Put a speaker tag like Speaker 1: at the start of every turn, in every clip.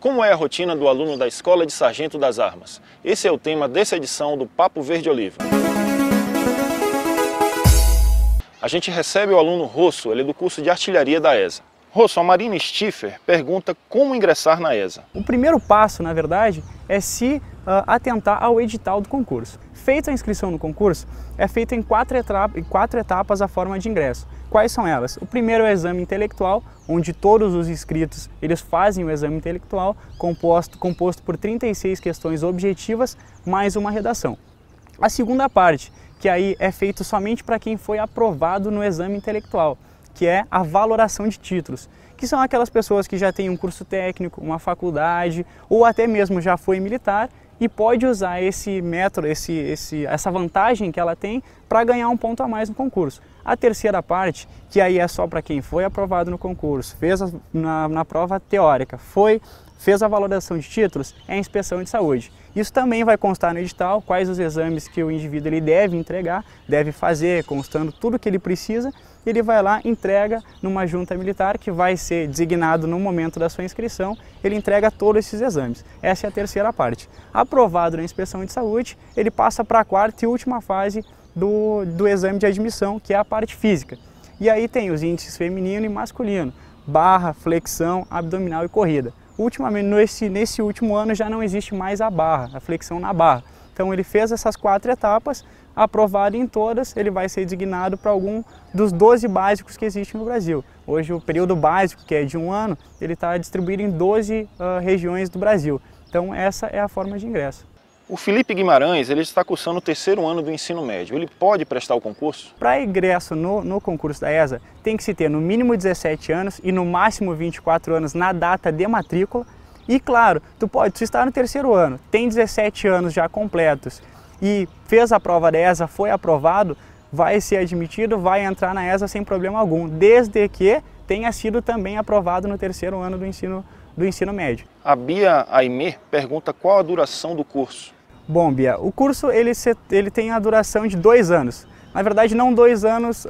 Speaker 1: Como é a rotina do aluno da Escola de Sargento das Armas? Esse é o tema dessa edição do Papo Verde Oliva. A gente recebe o aluno Rosso, ele é do curso de artilharia da ESA. Rosso, a Marina Stiffer pergunta como ingressar na
Speaker 2: ESA. O primeiro passo, na verdade, é se ah, atentar ao edital do concurso. Feita a inscrição no concurso, é feita em quatro, etapa, quatro etapas a forma de ingresso. Quais são elas? O primeiro é o exame intelectual, onde todos os inscritos eles fazem o exame intelectual, composto, composto por 36 questões objetivas, mais uma redação. A segunda parte, que aí é feito somente para quem foi aprovado no exame intelectual, que é a valoração de títulos, que são aquelas pessoas que já têm um curso técnico, uma faculdade ou até mesmo já foi militar e pode usar esse método, esse, esse, essa vantagem que ela tem para ganhar um ponto a mais no concurso. A terceira parte, que aí é só para quem foi aprovado no concurso, fez a, na, na prova teórica, foi fez a valoração de títulos, é a inspeção de saúde. Isso também vai constar no edital quais os exames que o indivíduo ele deve entregar, deve fazer, constando tudo que ele precisa, ele vai lá, entrega numa junta militar que vai ser designado no momento da sua inscrição, ele entrega todos esses exames. Essa é a terceira parte. Aprovado na inspeção de saúde, ele passa para a quarta e última fase do, do exame de admissão, que é a parte física. E aí tem os índices feminino e masculino, barra, flexão, abdominal e corrida. Ultimamente, nesse, nesse último ano já não existe mais a barra, a flexão na barra. Então ele fez essas quatro etapas, aprovado em todas, ele vai ser designado para algum dos 12 básicos que existem no Brasil. Hoje o período básico, que é de um ano, ele está distribuído em 12 uh, regiões do Brasil. Então essa é a forma de ingresso. O Felipe
Speaker 1: Guimarães ele está cursando o terceiro ano do ensino médio. Ele pode prestar o concurso?
Speaker 2: Para ingresso no, no concurso da ESA, tem que se ter no mínimo 17 anos e no máximo 24 anos na data de matrícula. E claro, tu pode, tu está no terceiro ano, tem 17 anos já completos e fez a prova da ESA, foi aprovado, vai ser admitido, vai entrar na ESA sem problema algum, desde que tenha sido também aprovado no terceiro ano do ensino, do ensino médio. A Bia Aimer pergunta qual a duração do curso. Bombia. O curso ele, se, ele tem a duração de dois anos. Na verdade, não dois anos uh,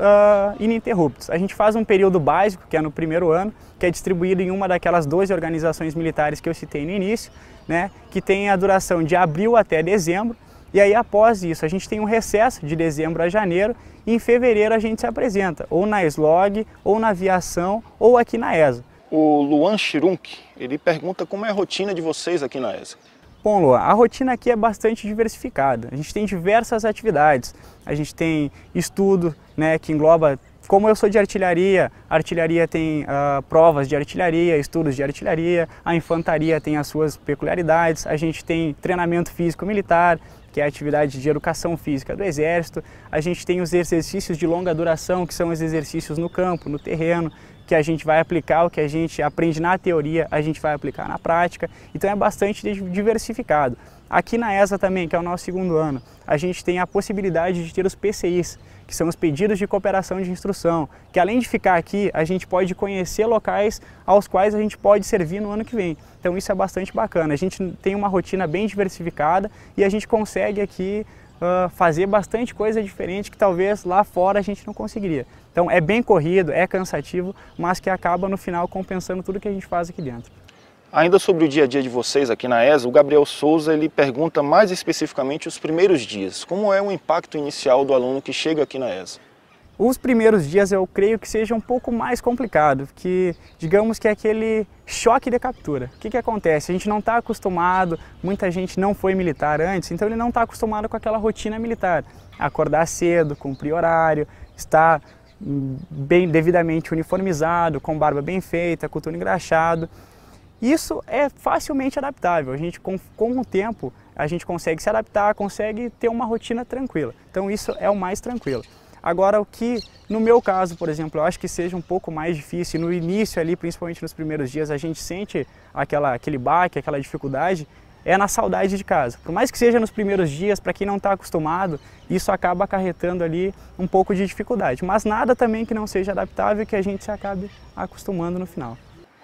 Speaker 2: ininterruptos. A gente faz um período básico, que é no primeiro ano, que é distribuído em uma daquelas 12 organizações militares que eu citei no início, né, que tem a duração de abril até dezembro. E aí, após isso, a gente tem um recesso de dezembro a janeiro e em fevereiro a gente se apresenta, ou na SLOG, ou na aviação, ou aqui na ESA. O Luan Chirunk, ele pergunta como é a rotina de vocês aqui na ESA. Bom, Lua, a rotina aqui é bastante diversificada. A gente tem diversas atividades. A gente tem estudo, né, que engloba como eu sou de artilharia, a artilharia tem uh, provas de artilharia, estudos de artilharia, a infantaria tem as suas peculiaridades, a gente tem treinamento físico militar, que é a atividade de educação física do exército, a gente tem os exercícios de longa duração, que são os exercícios no campo, no terreno, que a gente vai aplicar, o que a gente aprende na teoria, a gente vai aplicar na prática. Então é bastante diversificado. Aqui na ESA também, que é o nosso segundo ano, a gente tem a possibilidade de ter os PCIs, que são os pedidos de cooperação de instrução, que além de ficar aqui, a gente pode conhecer locais aos quais a gente pode servir no ano que vem. Então isso é bastante bacana. A gente tem uma rotina bem diversificada e a gente consegue aqui uh, fazer bastante coisa diferente que talvez lá fora a gente não conseguiria. Então é bem corrido, é cansativo, mas que acaba no final compensando tudo que a gente faz aqui dentro. Ainda sobre
Speaker 1: o dia a dia de vocês aqui na ESA, o Gabriel Souza ele pergunta mais especificamente os primeiros dias. Como é o impacto inicial do aluno que chega aqui na ESA?
Speaker 2: Os primeiros dias eu creio que seja um pouco mais complicado, que digamos que é aquele choque de captura. O que, que acontece? A gente não está acostumado, muita gente não foi militar antes, então ele não está acostumado com aquela rotina militar. Acordar cedo, cumprir horário, estar hum, bem devidamente uniformizado, com barba bem feita, coturno engraxado. Isso é facilmente adaptável. A gente com, com o tempo a gente consegue se adaptar, consegue ter uma rotina tranquila. Então isso é o mais tranquilo. Agora, o que no meu caso, por exemplo, eu acho que seja um pouco mais difícil, no início ali, principalmente nos primeiros dias, a gente sente aquela, aquele baque, aquela dificuldade, é na saudade de casa. Por mais que seja nos primeiros dias, para quem não está acostumado, isso acaba acarretando ali um pouco de dificuldade. Mas nada também que não seja adaptável que a gente se acabe acostumando no final.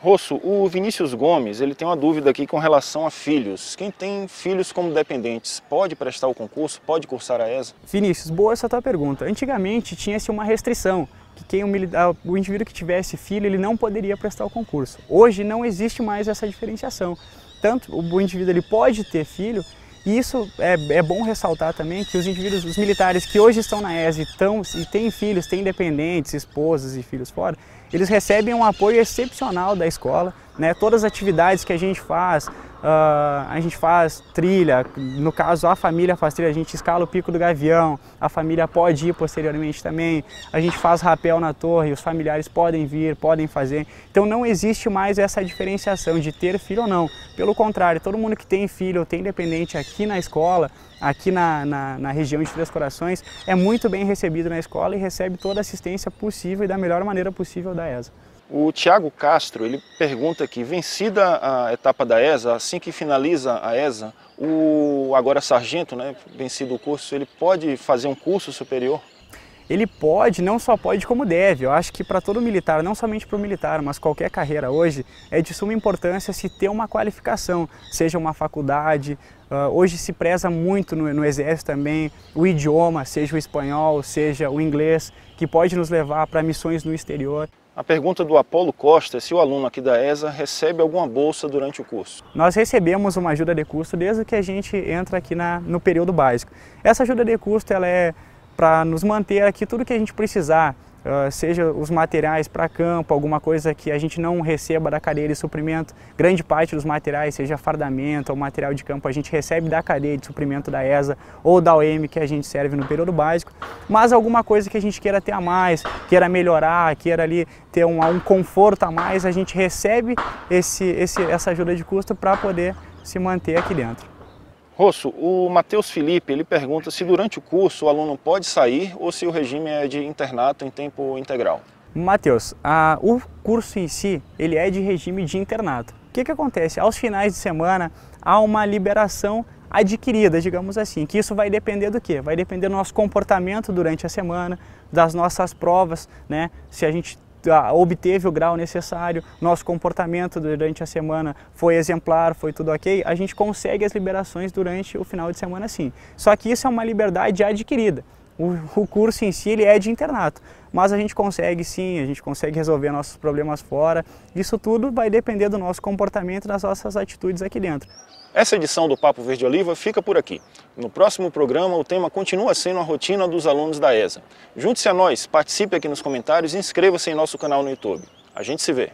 Speaker 1: Rosso, o Vinícius Gomes ele tem uma dúvida aqui com relação a filhos. Quem tem filhos como dependentes pode prestar o concurso, pode cursar a ESA?
Speaker 2: Vinícius, boa essa tua pergunta. Antigamente tinha-se uma restrição que quem o indivíduo que tivesse filho ele não poderia prestar o concurso. Hoje não existe mais essa diferenciação. Tanto o indivíduo ele pode ter filho e isso é, é bom ressaltar também que os indivíduos, os militares que hoje estão na ESE estão, e têm filhos, têm dependentes, esposas e filhos fora, eles recebem um apoio excepcional da escola. Né? Todas as atividades que a gente faz, Uh, a gente faz trilha, no caso a família faz trilha, a gente escala o Pico do Gavião, a família pode ir posteriormente também, a gente faz rapel na torre, os familiares podem vir, podem fazer. Então não existe mais essa diferenciação de ter filho ou não. Pelo contrário, todo mundo que tem filho ou tem dependente aqui na escola, aqui na, na, na região de Três Corações, é muito bem recebido na escola e recebe toda a assistência possível e da melhor maneira possível da ESA.
Speaker 1: O Tiago Castro ele pergunta aqui, vencida a etapa da ESA, assim que finaliza a ESA, o agora sargento, né, vencido o curso,
Speaker 2: ele pode fazer um curso superior? Ele pode, não só pode como deve. Eu acho que para todo militar, não somente para o militar, mas qualquer carreira hoje, é de suma importância se ter uma qualificação, seja uma faculdade. Uh, hoje se preza muito no, no exército também o idioma, seja o espanhol, seja o inglês, que pode nos levar para missões no exterior.
Speaker 1: A pergunta do Apolo Costa é se o aluno aqui da ESA recebe alguma bolsa durante o curso.
Speaker 2: Nós recebemos uma ajuda de custo desde que a gente entra aqui na, no período básico. Essa ajuda de custo ela é para nos manter aqui tudo que a gente precisar ah, seja os materiais para campo, alguma coisa que a gente não receba da cadeia de suprimento. Grande parte dos materiais, seja fardamento ou material de campo, a gente recebe da cadeia de suprimento da ESA ou da OEM que a gente serve no período básico, mas alguma coisa que a gente queira ter a mais, queira melhorar, queira ali ter um, um conforto a mais, a gente recebe esse, esse, essa ajuda de custo para poder se manter aqui dentro.
Speaker 1: Rosso, o Matheus Felipe ele pergunta se durante o curso o aluno pode sair ou se o regime é de internato em tempo integral.
Speaker 2: Matheus, o curso em si ele é de regime de internato. O que, que acontece? Aos finais de semana há uma liberação adquirida, digamos assim, que isso vai depender do que? Vai depender do nosso comportamento durante a semana, das nossas provas, né? Se a gente ah, obteve o grau necessário, nosso comportamento durante a semana foi exemplar, foi tudo ok, a gente consegue as liberações durante o final de semana sim. Só que isso é uma liberdade adquirida. O, curso em si ele é de internato, mas a gente consegue sim, a gente consegue resolver nossos problemas fora. Isso tudo vai depender do nosso comportamento e das nossas atitudes aqui dentro.
Speaker 1: Essa edição do Papo Verde Oliva fica por aqui. No próximo programa, o tema continua sendo a rotina dos alunos da ESA. Junte-se a nós, participe aqui nos comentários e inscreva-se em nosso canal no YouTube. A gente se vê!